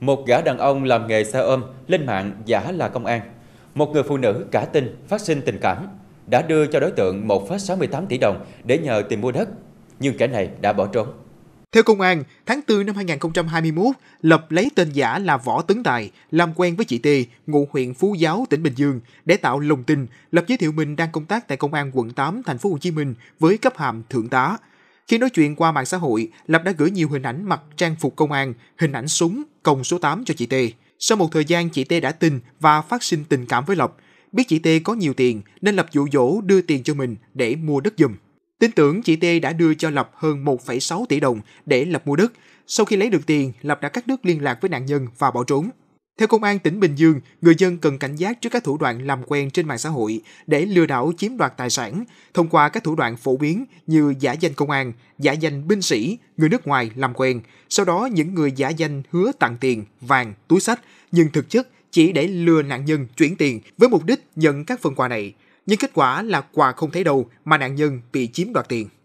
Một gã đàn ông làm nghề xe ôm lên mạng giả là công an. Một người phụ nữ cả tin phát sinh tình cảm đã đưa cho đối tượng 1,68 tỷ đồng để nhờ tìm mua đất, nhưng kẻ này đã bỏ trốn. Theo công an, tháng 4 năm 2021, Lập lấy tên giả là Võ Tấn Tài, làm quen với chị Tê, ngụ huyện Phú Giáo, tỉnh Bình Dương để tạo lồng tin. Lập giới thiệu mình đang công tác tại công an quận 8, thành phố Hồ Chí Minh với cấp hàm thượng tá. Khi nói chuyện qua mạng xã hội, Lập đã gửi nhiều hình ảnh mặc trang phục công an, hình ảnh súng, còng số 8 cho chị T. Sau một thời gian chị T đã tin và phát sinh tình cảm với Lộc, biết chị T có nhiều tiền nên Lập dụ dỗ đưa tiền cho mình để mua đất giùm. Tin tưởng chị T đã đưa cho Lộc hơn 1,6 tỷ đồng để Lộc mua đất. Sau khi lấy được tiền, Lộc đã cắt đứt liên lạc với nạn nhân và bỏ trốn. Theo Công an tỉnh Bình Dương, người dân cần cảnh giác trước các thủ đoạn làm quen trên mạng xã hội để lừa đảo chiếm đoạt tài sản thông qua các thủ đoạn phổ biến như giả danh công an, giả danh binh sĩ, người nước ngoài làm quen. Sau đó những người giả danh hứa tặng tiền, vàng, túi sách nhưng thực chất chỉ để lừa nạn nhân chuyển tiền với mục đích nhận các phần quà này. Nhưng kết quả là quà không thấy đâu mà nạn nhân bị chiếm đoạt tiền.